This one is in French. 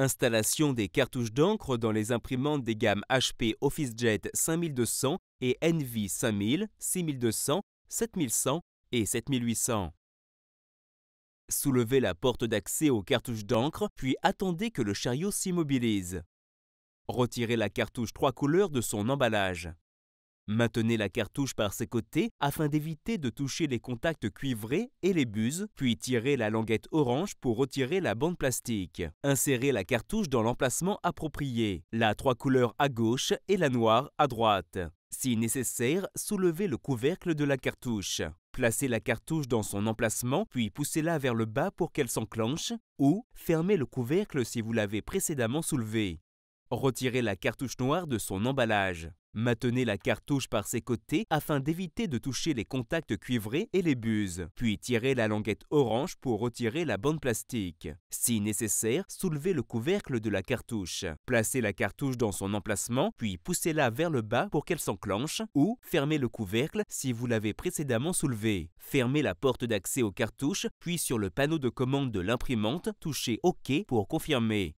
Installation des cartouches d'encre dans les imprimantes des gammes HP OfficeJet 5200 et Envy 5000, 6200, 7100 et 7800. Soulevez la porte d'accès aux cartouches d'encre, puis attendez que le chariot s'immobilise. Retirez la cartouche trois couleurs de son emballage. Maintenez la cartouche par ses côtés afin d'éviter de toucher les contacts cuivrés et les buses, puis tirez la languette orange pour retirer la bande plastique. Insérez la cartouche dans l'emplacement approprié, la trois couleurs à gauche et la noire à droite. Si nécessaire, soulevez le couvercle de la cartouche. Placez la cartouche dans son emplacement, puis poussez-la vers le bas pour qu'elle s'enclenche, ou fermez le couvercle si vous l'avez précédemment soulevé. Retirez la cartouche noire de son emballage. Maintenez la cartouche par ses côtés afin d'éviter de toucher les contacts cuivrés et les buses, puis tirez la languette orange pour retirer la bande plastique. Si nécessaire, soulevez le couvercle de la cartouche. Placez la cartouche dans son emplacement, puis poussez-la vers le bas pour qu'elle s'enclenche, ou fermez le couvercle si vous l'avez précédemment soulevé. Fermez la porte d'accès aux cartouches, puis sur le panneau de commande de l'imprimante, touchez OK pour confirmer.